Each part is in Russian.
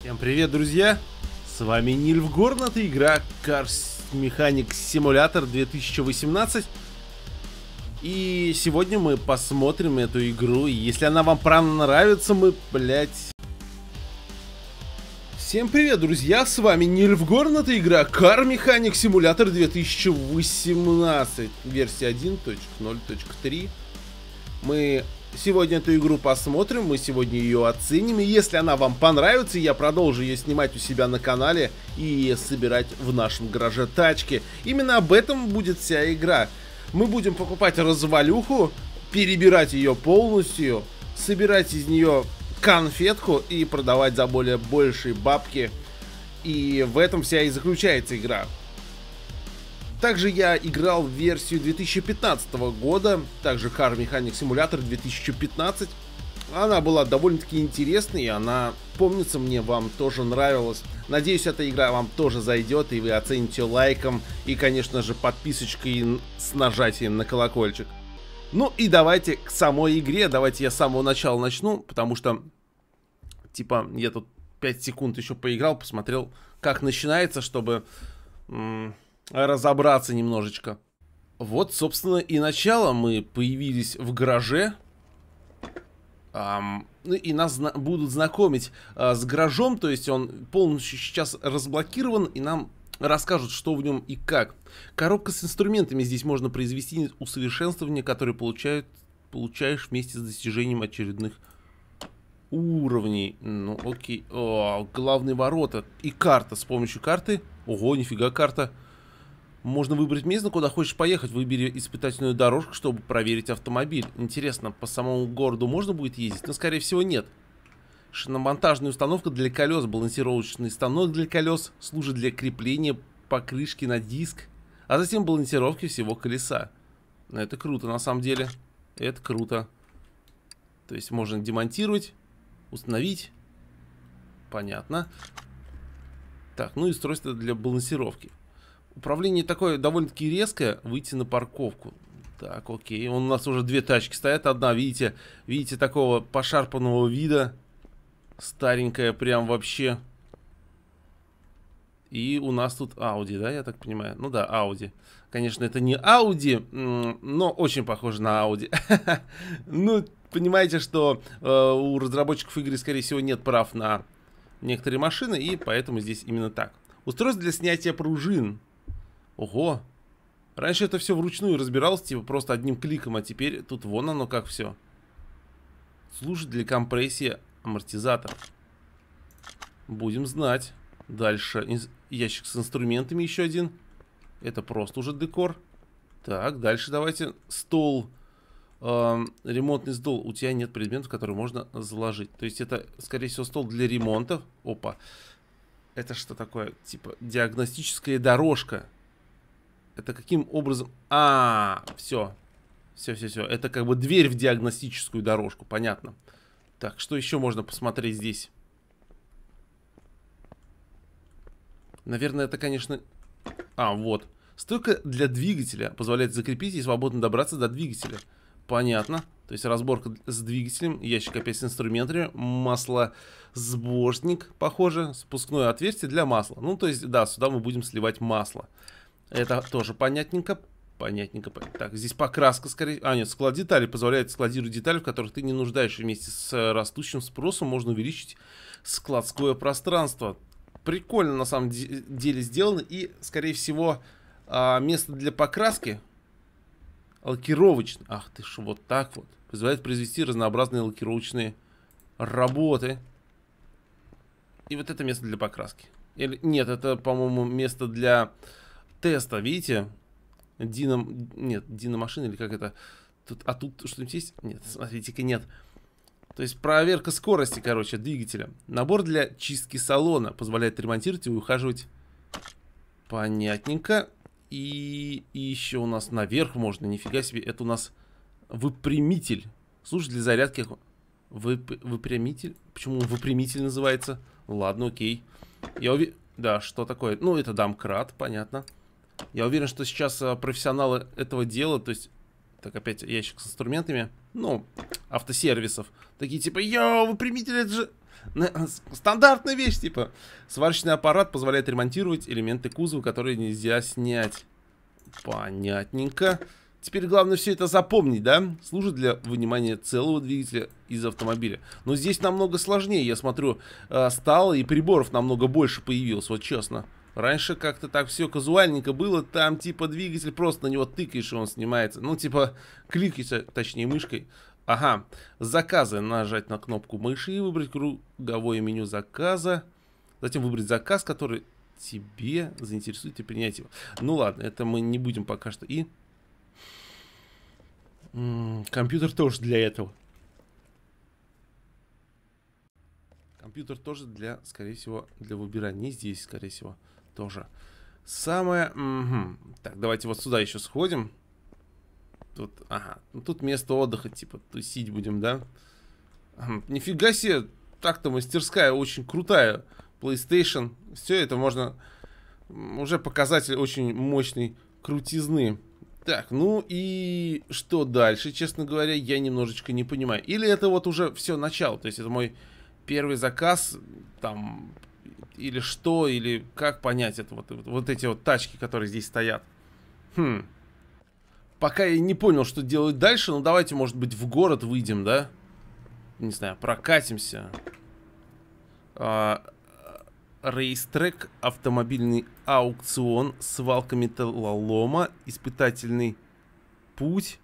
Всем привет, друзья! С вами Нильф Горн, и игра Cars Mechanic Simulator 2018. И сегодня мы посмотрим эту игру, и если она вам правда нравится, мы, блять. Всем привет, друзья! С вами Нильф Горнат и игра Car Mechanic Simulator 2018, версия 1.0.3. Мы Сегодня эту игру посмотрим, мы сегодня ее оценим, и если она вам понравится, я продолжу ее снимать у себя на канале и собирать в нашем гараже тачки. Именно об этом будет вся игра. Мы будем покупать развалюху, перебирать ее полностью, собирать из нее конфетку и продавать за более большие бабки. И в этом вся и заключается игра. Также я играл в версию 2015 года, также Car Mechanic Simulator 2015. Она была довольно-таки интересной, она, помнится мне, вам тоже нравилась. Надеюсь, эта игра вам тоже зайдет, и вы оцените лайком и, конечно же, подписочкой с нажатием на колокольчик. Ну и давайте к самой игре, давайте я с самого начала начну, потому что, типа, я тут 5 секунд еще поиграл, посмотрел, как начинается, чтобы разобраться немножечко. Вот, собственно, и начало. Мы появились в гараже. Эм, и нас зна будут знакомить э, с гаражом, то есть он полностью сейчас разблокирован, и нам расскажут, что в нем и как. Коробка с инструментами здесь можно произвести усовершенствование, которое получают, получаешь вместе с достижением очередных уровней. Ну, окей. О, главные ворота и карта. С помощью карты... Ого, нифига карта. Карта можно выбрать место, куда хочешь поехать. Выбери испытательную дорожку, чтобы проверить автомобиль. Интересно, по самому городу можно будет ездить? Но, ну, скорее всего, нет. Шиномонтажная установка для колес, балансировочный станок для колес, служит для крепления покрышки на диск, а затем балансировки всего колеса. Ну, это круто, на самом деле. Это круто. То есть можно демонтировать, установить. Понятно. Так, ну и устройство для балансировки управление такое довольно-таки резкое. Выйти на парковку. Так, окей. Вон у нас уже две тачки стоят. Одна, видите, видите, такого пошарпанного вида. Старенькая прям вообще. И у нас тут Audi, да, я так понимаю? Ну да, Audi. Конечно, это не Audi, но очень похоже на Audi. Ну, понимаете, что э, у разработчиков игры, скорее всего, нет прав на некоторые машины, и поэтому здесь именно так. Устройство для снятия пружин. Ого. Раньше это все вручную разбиралось, типа просто одним кликом, а теперь тут вон оно как все. Служит для компрессии амортизатор. Будем знать. Дальше ящик с инструментами еще один. Это просто уже декор. Так, дальше давайте стол. Эм, ремонтный стол. У тебя нет предметов, которые можно заложить. То есть это, скорее всего, стол для ремонтов. Опа. Это что такое? Типа диагностическая дорожка. Это каким образом... А, все. Все, все, все. Это как бы дверь в диагностическую дорожку, понятно. Так, что еще можно посмотреть здесь? Наверное, это, конечно... А, вот. Стойка для двигателя позволяет закрепить и свободно добраться до двигателя. Понятно. То есть разборка с двигателем, ящик опять с инструментами, масло сбожник, похоже, спускное отверстие для масла. Ну, то есть, да, сюда мы будем сливать масло. Это тоже понятненько. Понятненько. Так, здесь покраска скорее... А, нет, склад деталей позволяет складировать детали, в которых ты не нуждаешься. Вместе с э, растущим спросом можно увеличить складское пространство. Прикольно, на самом деле, сделано. И, скорее всего, а, место для покраски лакировочное. Ах ты ж, вот так вот. Позволяет произвести разнообразные лакировочные работы. И вот это место для покраски. Или, нет, это, по-моему, место для теста, видите? Дино... Нет, диномашина или как это? Тут, а тут что-нибудь есть? Нет, смотрите-ка, нет. То есть проверка скорости, короче, двигателя. Набор для чистки салона позволяет ремонтировать и ухаживать. Понятненько. И, и еще у нас наверх можно, нифига себе, это у нас выпрямитель. Слушай, для зарядки... Вып... Выпрямитель? Почему выпрямитель называется? Ладно, окей. Я уверен... Да, что такое? Ну, это дамкрат, Понятно. Я уверен, что сейчас а, профессионалы этого дела, то есть... Так, опять ящик с инструментами. Ну, автосервисов. Такие типа, йоу, выпрямитель, это же... Стандартная вещь, типа. Сварочный аппарат позволяет ремонтировать элементы кузова, которые нельзя снять. Понятненько. Теперь главное все это запомнить, да? Служит для вынимания целого двигателя из автомобиля. Но здесь намного сложнее, я смотрю, а, стало и приборов намного больше появилось, вот честно. Раньше как-то так все казуальненько было, там типа двигатель, просто на него тыкаешь, и он снимается. Ну, типа, кликаешь, точнее, мышкой. Ага, заказы. Нажать на кнопку мыши и выбрать круговое меню заказа. Затем выбрать заказ, который тебе заинтересует и принять его. Ну ладно, это мы не будем пока что. И компьютер тоже для этого. Компьютер тоже для, скорее всего, для выбирания. Не здесь, скорее всего тоже. Самое... Угу. Так, давайте вот сюда еще сходим. Тут, ага, ну тут место отдыха, типа, тусить будем, да? Нифига себе, так-то мастерская очень крутая. PlayStation, все это можно... Уже показатель очень мощной крутизны. Так, ну и что дальше, честно говоря, я немножечко не понимаю. Или это вот уже все начало, то есть это мой первый заказ, там или что, или как понять это, вот, вот эти вот тачки, которые здесь стоят. Хм. Пока я не понял, что делать дальше, но давайте, может быть, в город выйдем, да? Не знаю, прокатимся. А, рейстрек, автомобильный аукцион, свалка металлолома, испытательный путь,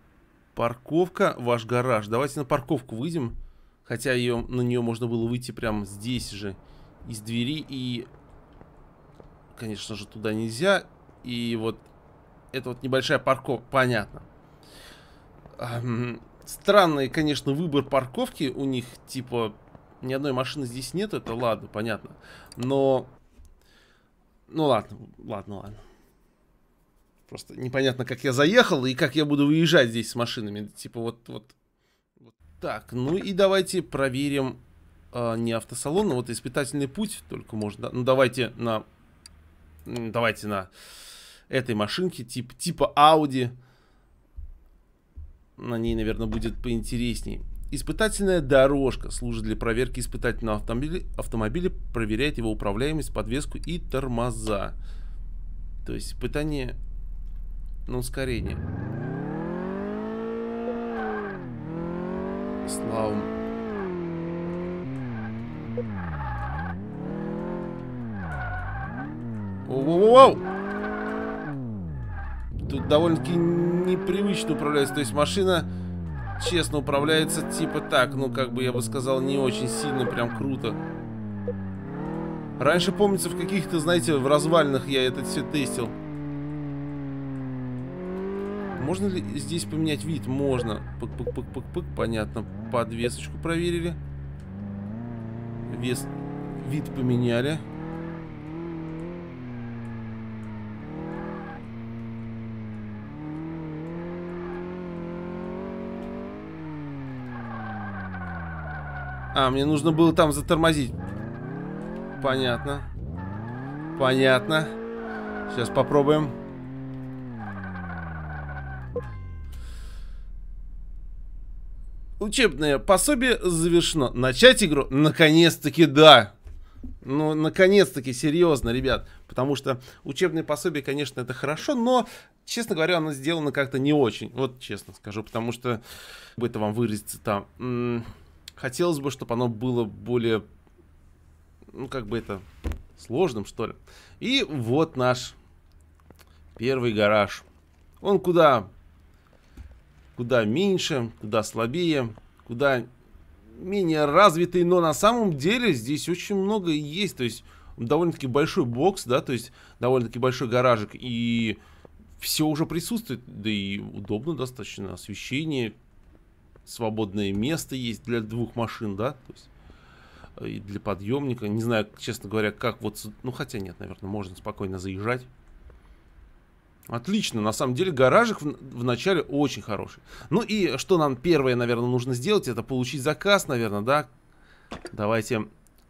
парковка, ваш гараж. Давайте на парковку выйдем. Хотя ее, на нее можно было выйти прямо здесь же из двери и... Конечно же, туда нельзя. И вот это вот небольшая парковка, понятно. странный, конечно, выбор парковки у них, типа, ни одной машины здесь нет, это ладно, понятно. Но... Ну ладно, ладно, ладно. Просто непонятно, как я заехал и как я буду выезжать здесь с машинами. Типа вот. вот. Так, ну и давайте проверим а, не автосалон, но а вот испытательный путь только можно. Ну, давайте на... Давайте на этой машинке, тип, типа Audi. На ней, наверное, будет поинтересней. Испытательная дорожка служит для проверки испытательного автомобиля, автомобиля проверяет его управляемость, подвеску и тормоза. То есть испытание на ну, ускорение. Слава Воу-воу-воу! Тут довольно-таки непривычно управляется. То есть машина честно управляется типа так. Ну, как бы я бы сказал, не очень сильно, прям круто. Раньше, помнится, в каких-то, знаете, в развальных я этот все тестил. Можно ли здесь поменять вид? Можно. Пык-пык-пык-пык-пык, понятно. Подвесочку проверили. Вес... Вид поменяли. А, мне нужно было там затормозить. Понятно. Понятно. Сейчас попробуем. Учебное пособие завершено. Начать игру? Наконец-таки да. Ну, наконец-таки, серьезно, ребят. Потому что учебное пособие, конечно, это хорошо, но, честно говоря, оно сделано как-то не очень. Вот честно скажу, потому что... Как это вам выразиться там... Хотелось бы, чтобы оно было более, ну, как бы это, сложным, что ли. И вот наш первый гараж. Он куда, куда меньше, куда слабее, куда менее развитый, но на самом деле здесь очень много есть, то есть довольно-таки большой бокс, да, то есть довольно-таки большой гаражик, и все уже присутствует, да и удобно достаточно, освещение, свободное место есть для двух машин, да, то есть э, и для подъемника. Не знаю, честно говоря, как вот... Ну, хотя нет, наверное, можно спокойно заезжать. Отлично, на самом деле гаражик в, в начале очень хороший. Ну и что нам первое, наверное, нужно сделать, это получить заказ, наверное, да? Давайте...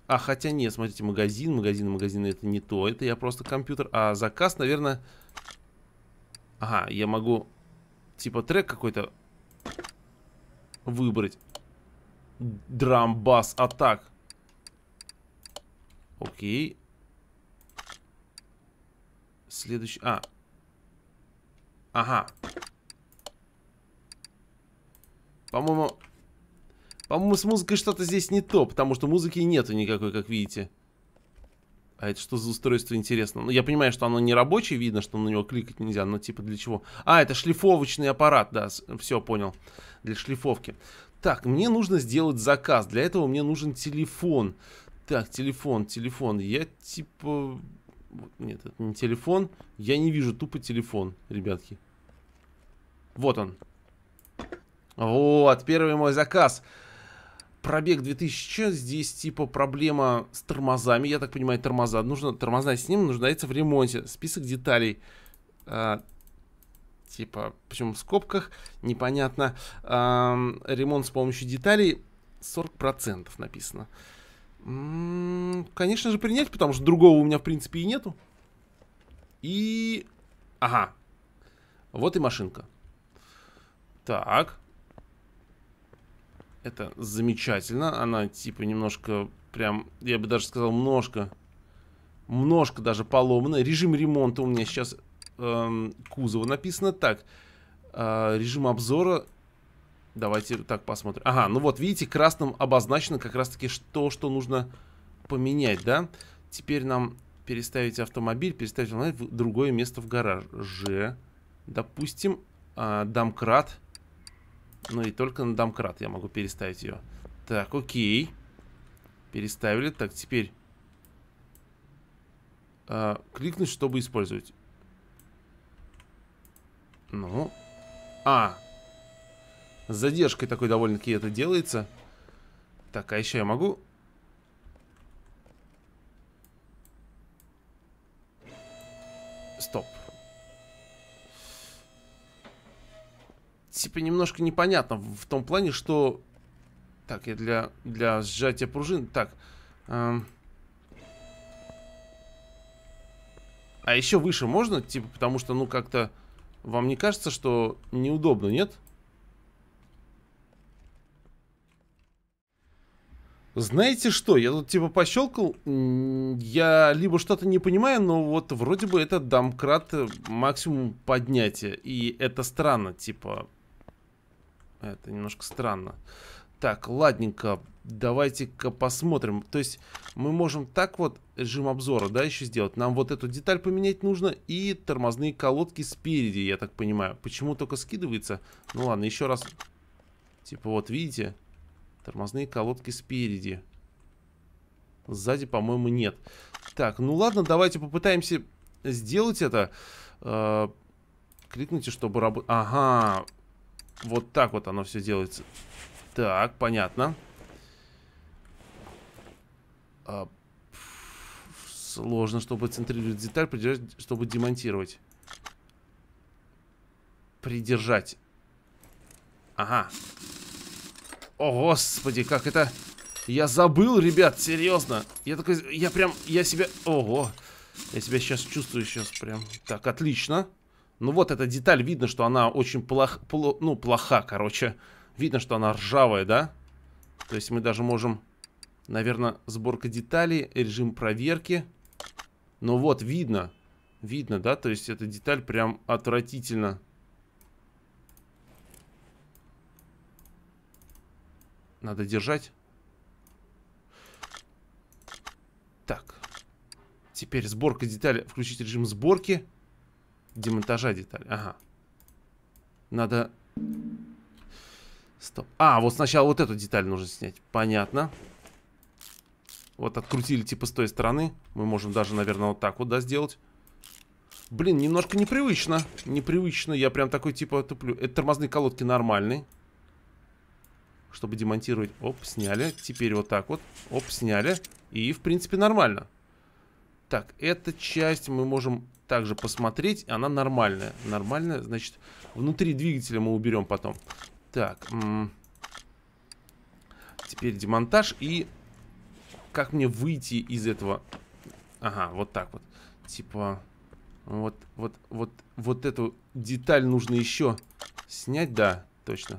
А, хотя нет, смотрите, магазин, магазин, магазин, это не то, это я просто компьютер. А заказ, наверное... Ага, я могу... Типа трек какой-то выбрать драмбас атак. Окей. Следующий... А. Ага. По-моему... По-моему, с музыкой что-то здесь не то, потому что музыки нету никакой, как видите. А это что за устройство интересно? Ну, я понимаю, что оно не рабочее, видно, что на него кликать нельзя, но типа для чего? А, это шлифовочный аппарат, да, все, понял. Для шлифовки. Так, мне нужно сделать заказ. Для этого мне нужен телефон. Так, телефон, телефон. Я типа... Нет, это не телефон. Я не вижу тупо телефон, ребятки. Вот он. Вот, первый мой заказ пробег 2000, здесь типа проблема с тормозами, я так понимаю, тормоза. Нужно, тормозная с ним нуждается в ремонте. Список деталей. А, типа, почему в скобках, непонятно. А, ремонт с помощью деталей 40% написано. конечно же принять, потому что другого у меня в принципе и нету. И... Ага. Вот и машинка. Так. Это замечательно. Она типа немножко прям, я бы даже сказал, немножко, немножко даже поломана. Режим ремонта у меня сейчас эм, кузова написано. Так, э, режим обзора. Давайте так посмотрим. Ага, ну вот, видите, красным обозначено как раз-таки то, что нужно поменять, да? Теперь нам переставить автомобиль, переставить автомобиль в другое место в гараже. Допустим, э, домкрат ну и только на домкрат я могу переставить ее. Так, окей. Переставили. Так, теперь... Э, кликнуть, чтобы использовать. Ну. А. С задержкой такой довольно-таки это делается. Так, а еще я могу... Стоп. типа немножко непонятно в том плане, что... Так, я для, для сжатия пружин... Так. Эм... А еще выше можно? Типа, потому что, ну, как-то... Вам не кажется, что неудобно, нет? Знаете что, я тут типа пощелкал, я либо что-то не понимаю, но вот вроде бы это домкрат э, максимум поднятия, и это странно, типа это немножко странно. Так, ладненько, давайте-ка посмотрим. То есть мы можем так вот режим обзора, да, еще сделать. Нам вот эту деталь поменять нужно и тормозные колодки спереди, я так понимаю. Почему только скидывается? Ну ладно, еще раз. Типа вот, видите? Тормозные колодки спереди. Сзади, по-моему, нет. Так, ну ладно, давайте попытаемся сделать это. Э, кликните, чтобы работать. Ага, вот так вот оно все делается. Так, понятно. А, сложно, чтобы центрировать деталь, придержать, чтобы демонтировать. Придержать. Ага. О, господи, как это... Я забыл, ребят, серьезно. Я такой... Я прям... Я себя... Ого. Я себя сейчас чувствую сейчас прям... Так, отлично. Отлично. Ну вот эта деталь, видно, что она очень плох, пло, ну, плоха, короче. Видно, что она ржавая, да? То есть мы даже можем, наверное, сборка деталей, режим проверки. Ну вот, видно. Видно, да? То есть эта деталь прям отвратительно. Надо держать. Так. Теперь сборка деталей. Включить режим сборки. Демонтажа деталь. Ага. Надо... Стоп. А, вот сначала вот эту деталь нужно снять. Понятно. Вот открутили типа с той стороны. Мы можем даже, наверное, вот так вот, да, сделать. Блин, немножко непривычно. Непривычно. Я прям такой типа туплю. Это тормозные колодки нормальные. Чтобы демонтировать. Оп, сняли. Теперь вот так вот. Оп, сняли. И, в принципе, нормально. Так, эта часть мы можем также посмотреть. Она нормальная. Нормальная, значит, внутри двигателя мы уберем потом. Так. Теперь демонтаж и... Как мне выйти из этого? Ага, вот так вот. Типа... Вот, вот, вот, вот эту деталь нужно еще снять, да, точно.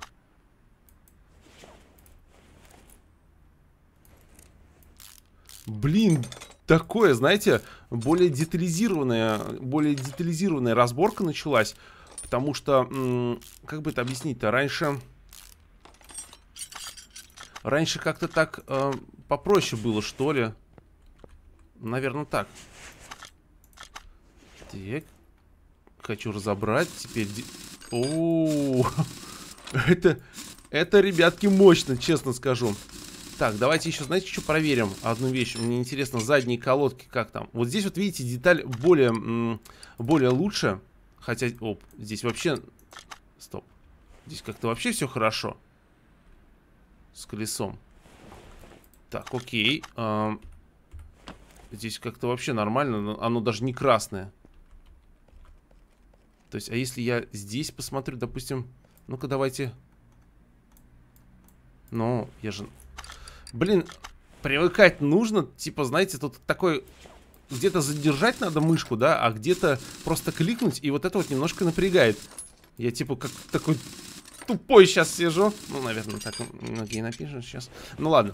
Блин, такое, знаете, более детализированная, более детализированная разборка началась. Потому что, как бы это объяснить-то, раньше... Раньше как-то так э, попроще было, что ли. Наверное, так. Так. Хочу разобрать. Теперь... О, -о, -о, -о. это... Это, ребятки, мощно, честно скажу. Так, давайте еще, знаете, что проверим? Одну вещь. Мне интересно, задние колодки как там. Вот здесь вот, видите, деталь более, более лучше. Хотя, оп, здесь вообще... Стоп. Здесь как-то вообще все хорошо. С колесом. Так, окей. здесь как-то вообще нормально. Оно даже не красное. То есть, а если я здесь посмотрю, допустим... Ну-ка, давайте... Ну, я же... Блин, привыкать нужно. Типа, знаете, тут такой... Где-то задержать надо мышку, да, а где-то просто кликнуть, и вот это вот немножко напрягает. Я типа как такой тупой сейчас сижу. Ну, наверное, так многие напишут сейчас. Ну, ладно.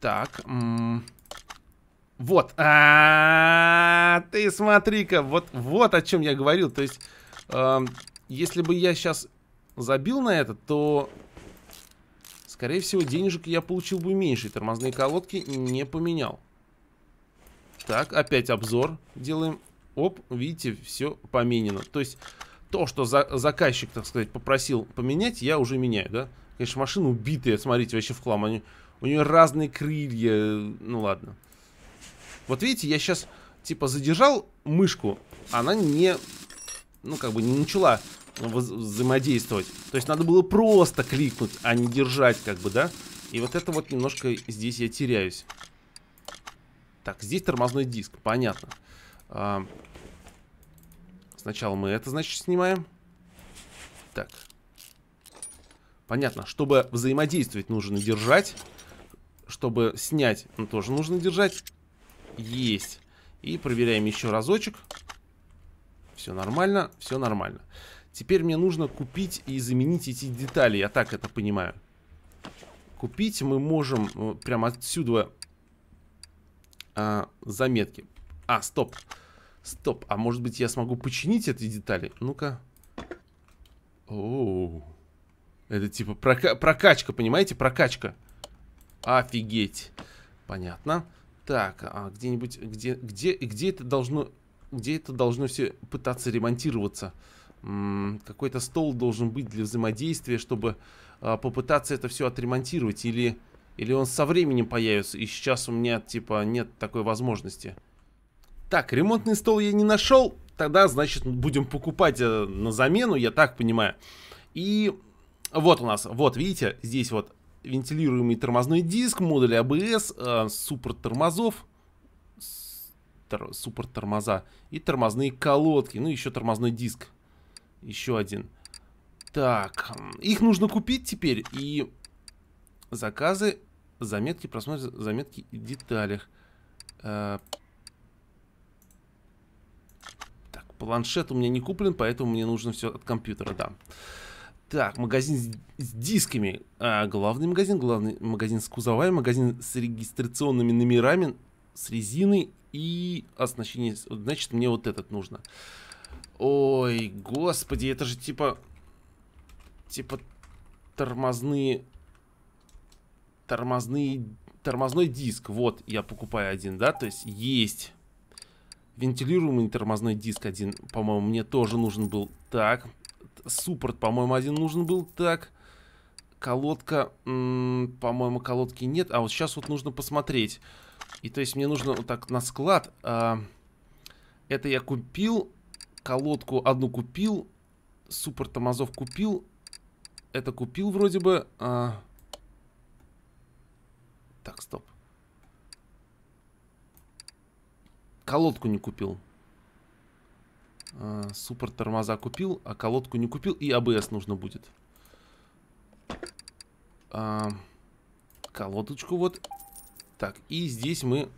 Так. М-м. Вот. А, ты смотри-ка, вот, вот о чем я говорил. То есть, если бы я сейчас забил на это, то Скорее всего, денежек я получил бы меньше. Тормозные колодки не поменял. Так, опять обзор делаем. Оп, видите, все поменено. То есть, то, что за заказчик, так сказать, попросил поменять, я уже меняю, да? Конечно, машина убитая, смотрите, вообще в хлам. Они, у нее разные крылья, ну ладно. Вот видите, я сейчас, типа, задержал мышку, она не, ну, как бы не начала взаимодействовать. То есть надо было просто кликнуть, а не держать, как бы, да? И вот это вот немножко здесь я теряюсь. Так, здесь тормозной диск, понятно. А, сначала мы это, значит, снимаем. Так. Понятно, чтобы взаимодействовать нужно держать. Чтобы снять, ну, тоже нужно держать. Есть. И проверяем еще разочек. Все нормально, все нормально. Теперь мне нужно купить и заменить эти детали, я так это понимаю. Купить мы можем вот, э, прямо отсюда а, заметки. А, стоп. Стоп, а может быть я смогу починить эти детали? Ну-ка. Оу. Это типа прока прокачка, понимаете? Прокачка. Офигеть. Понятно. Так, а где-нибудь... Где, где, где это должно... Где это должно все пытаться ремонтироваться? Какой-то стол должен быть для взаимодействия, чтобы а, попытаться это все отремонтировать. Или, или он со временем появится, и сейчас у меня, типа, нет такой возможности. Так, ремонтный стол я не нашел. Тогда, значит, будем покупать э, на замену, я так понимаю. И вот у нас, вот, видите, здесь вот вентилируемый тормозной диск, модуль ABS, а э, суппорт тормозов, тор, суппорт тормоза и тормозные колодки, ну еще тормозной диск. Еще один. Так, их нужно купить теперь. И заказы, заметки, просмотр, заметки и деталях. Э -э так, планшет у меня не куплен, поэтому мне нужно все от компьютера, да. Так, магазин с, с дисками. А, главный магазин, главный магазин с кузовами, магазин с регистрационными номерами, с резиной и оснащение. Значит, мне вот этот нужно. Э, Ой, господи, это же типа... Типа тормозные... Тормозные... Тормозной диск. Вот, я покупаю один, да? То есть есть вентилируемый тормозной диск один, по-моему, мне тоже нужен был. Так, суппорт, по-моему, один нужен был. Так, колодка, по-моему, колодки нет. А вот сейчас вот нужно посмотреть. И то есть мне нужно вот так на склад. А, это я купил, Колодку одну купил. Супер тормозов купил. Это купил вроде бы. А... Так, стоп. Колодку не купил. А, супер тормоза купил, а колодку не купил. И АБС нужно будет. А, колодочку вот. Так, и здесь мы...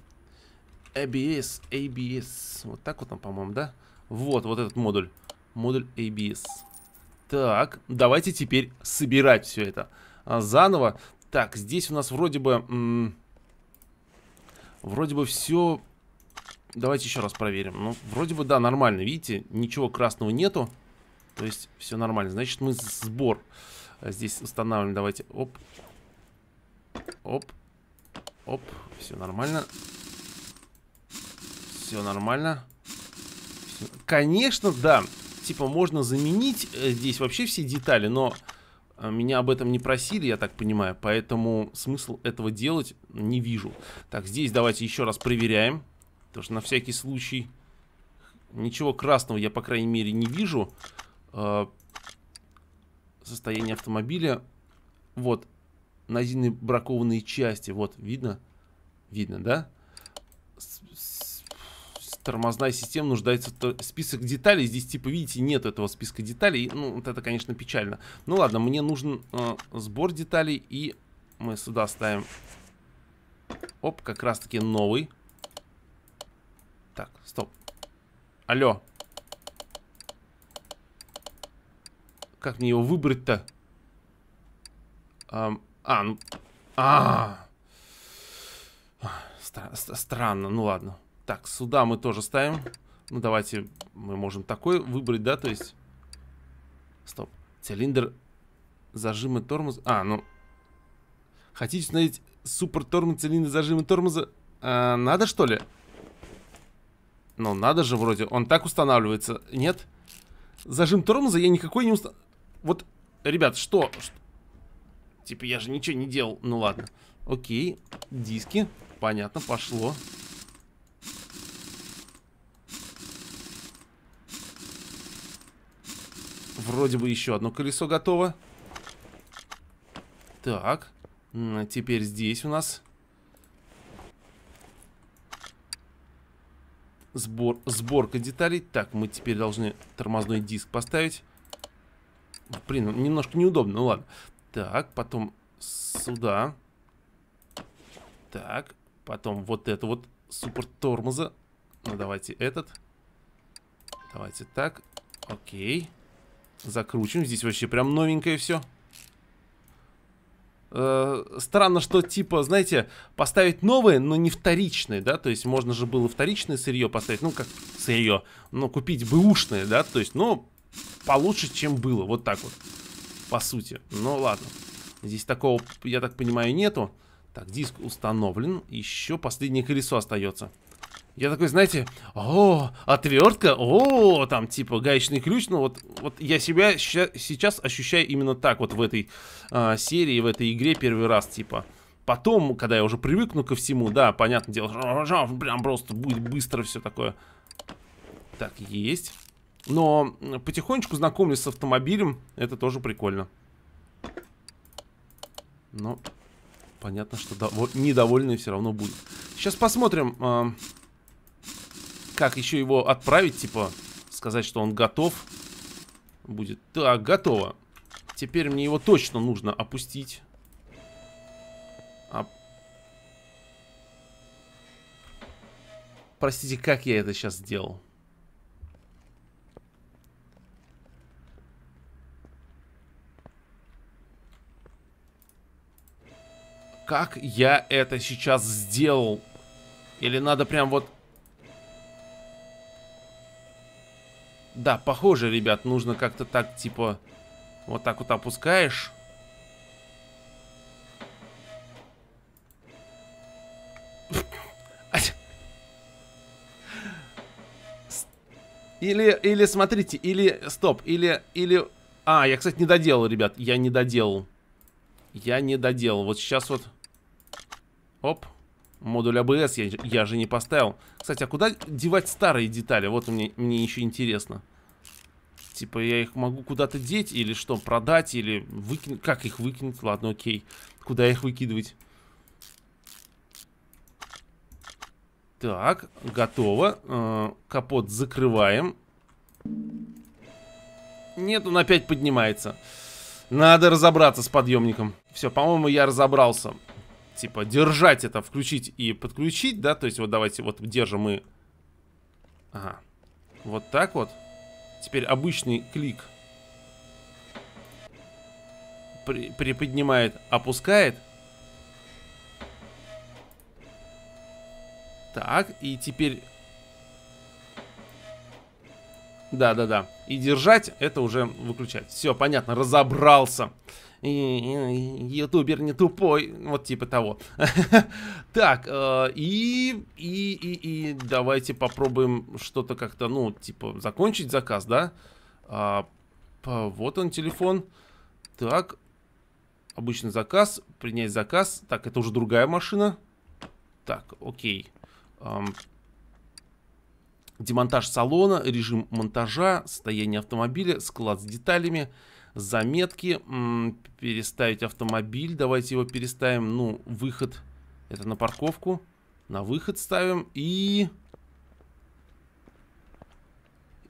ABS, а ABS. А вот так вот он, по-моему, да? Да. Вот, вот этот модуль. Модуль ABS. Так, давайте теперь собирать все это а, заново. Так, здесь у нас вроде бы... Вроде бы все... Давайте еще раз проверим. Ну, вроде бы, да, нормально. Видите, ничего красного нету. То есть все нормально. Значит, мы сбор а, здесь устанавливаем. Давайте, оп. Оп. Оп. Все нормально. Все нормально. Конечно, да. Типа можно заменить э, здесь вообще все детали, но э, меня об этом не просили, я так понимаю, поэтому смысл этого делать не вижу. Так, здесь давайте еще раз проверяем, потому что на всякий случай ничего красного я, по крайней мере, не вижу. Э, состояние автомобиля, вот, назины бракованные части, вот, видно? Видно, да? тормозная система нуждается в список деталей. Здесь, типа, видите, нет этого списка деталей. Ну, вот это, конечно, печально. Ну, ладно, мне нужен э, сбор деталей. И мы сюда ставим... Оп, как раз-таки новый. Так, стоп. Алло. Как мне его выбрать-то? Эм, а, ну... А, -а, -а. Стра странно, ну ладно. Так, сюда мы тоже ставим. Ну, давайте мы можем такой выбрать, да, то есть... Стоп. Цилиндр зажимы тормоз. А, ну... Хотите установить супер тормоз, цилиндр зажимы тормоза? А, надо, что ли? Ну, надо же вроде. Он так устанавливается. Нет? Зажим тормоза я никакой не устанавливаю. Вот, ребят, что? что? Типа, я же ничего не делал. Ну, ладно. Окей. Диски. Понятно, пошло. Пошло. Вроде бы еще одно колесо готово. Так. Теперь здесь у нас... Сбор, сборка деталей. Так, мы теперь должны тормозной диск поставить. Блин, ну, немножко неудобно, ну ладно. Так, потом сюда. Так, потом вот это вот супер тормоза. Ну, давайте этот. Давайте так. Окей. Закручиваем. Здесь вообще прям новенькое все. Э странно, что типа, знаете, поставить новое, но не вторичное, да, то есть можно же было вторичное сырье поставить, ну как сырье, но купить бы ушное, да, то есть, ну, получше, чем было, вот так вот, по сути, ну ладно, здесь такого, я так понимаю, нету, так, диск установлен, еще последнее колесо остается, я такой, знаете, о, отвертка, о, там типа гаечный ключ. Ну вот, вот я себя сейчас ощущаю именно так вот в этой а, серии, в этой игре первый раз типа. Потом, когда я уже привыкну ко всему, да, понятное дело, прям просто будет быстро все такое. Так, есть. Но потихонечку знакомлюсь с автомобилем, это тоже прикольно. Но понятно, что дов недовольные все равно будут. Сейчас посмотрим... А, как еще его отправить, типа, сказать, что он готов будет. Так, готово. Теперь мне его точно нужно опустить. Оп... А. Простите, как я это сейчас сделал? Как я это сейчас сделал? Или надо прям вот Да, похоже, ребят, нужно как-то так, типа, вот так вот опускаешь. Или, или, смотрите, или, стоп, или, или... А, я, кстати, не доделал, ребят, я не доделал. Я не доделал. Вот сейчас вот... Оп. Оп. Модуль АБС я, я же не поставил. Кстати, а куда девать старые детали? Вот мне, мне еще интересно. Типа я их могу куда-то деть или что, продать или выкинуть? Как их выкинуть? Ладно, окей. Куда их выкидывать? Так, готово. Э капот закрываем. Нет, он опять поднимается. Надо разобраться с подъемником. Все, по-моему, я разобрался типа, держать это, включить и подключить, да? То есть вот давайте вот держим мы... Ага. Вот так вот. Теперь обычный клик при приподнимает, опускает. Так, и теперь... Да-да-да. И держать это уже выключать. Все, понятно, разобрался. Разобрался ютубер не тупой, вот типа того. Так, э, и, и, и, и давайте попробуем что-то как-то, ну, типа, закончить заказ, да? А, вот он телефон. Так, обычный заказ, принять заказ. Так, это уже другая машина. Так, окей. Демонтаж салона, режим монтажа, состояние автомобиля, склад с деталями. Заметки. переставить автомобиль. Давайте его переставим. Ну, выход. Это на парковку. На выход ставим. И...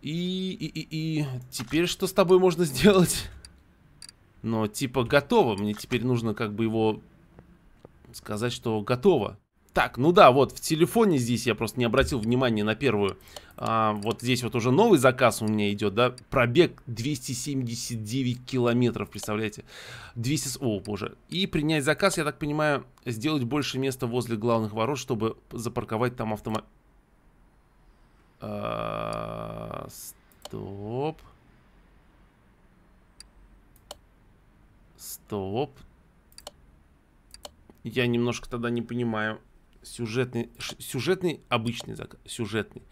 И, и, и, и теперь что с тобой можно сделать? Но типа готово. Мне теперь нужно как бы его сказать, что готово. Так, ну да, вот в телефоне здесь я просто не обратил внимания на первую. А, вот здесь вот уже новый заказ у меня идет, да. Пробег 279 километров, представляете? 200... О, боже. И принять заказ, я так понимаю, сделать больше места возле главных ворот, чтобы запарковать там автомобиль. А, стоп. Стоп. Я немножко тогда не понимаю. Сюжетный, сюжетный, обычный заказ, сюжетный.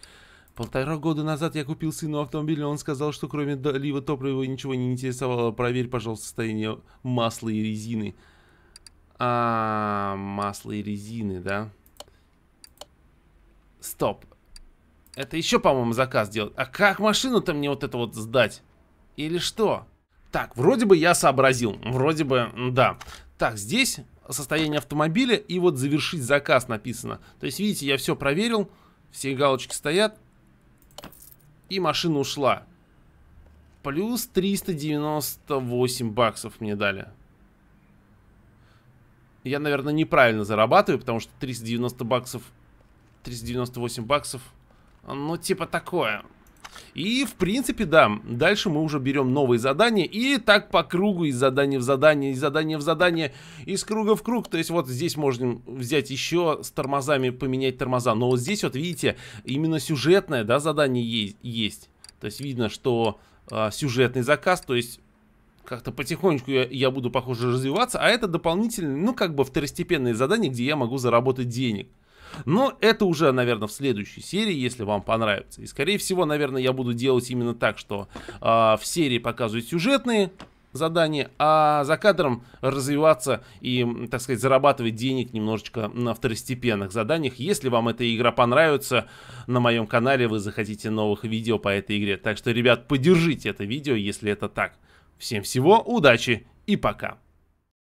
Полтора года назад я купил сыну автомобиль, и он сказал, что кроме долива топлива ничего не интересовало. Проверь, пожалуйста, состояние масла и резины. А, -а масло и резины, да? Стоп. Это еще, по-моему, заказ делать. А как машину-то мне вот это вот сдать? Или что? Так, вроде бы я сообразил. Вроде бы, да. Так, здесь состояние автомобиля и вот завершить заказ написано. То есть, видите, я все проверил, все галочки стоят, и машина ушла. Плюс 398 баксов мне дали. Я, наверное, неправильно зарабатываю, потому что 390 баксов... 398 баксов... Ну, типа такое. И, в принципе, да, дальше мы уже берем новые задания. И так по кругу, из задания в задание, из задания в задание, из круга в круг. То есть вот здесь можем взять еще с тормозами, поменять тормоза. Но вот здесь вот, видите, именно сюжетное, да, задание есть. То есть видно, что э, сюжетный заказ, то есть как-то потихонечку я, я буду, похоже, развиваться, а это дополнительные, ну, как бы второстепенные задания, где я могу заработать денег. Но это уже, наверное, в следующей серии, если вам понравится. И, скорее всего, наверное, я буду делать именно так, что э, в серии показывать сюжетные задания, а за кадром развиваться и, так сказать, зарабатывать денег немножечко на второстепенных заданиях. Если вам эта игра понравится, на моем канале вы захотите новых видео по этой игре. Так что, ребят, поддержите это видео, если это так. Всем всего, удачи и пока!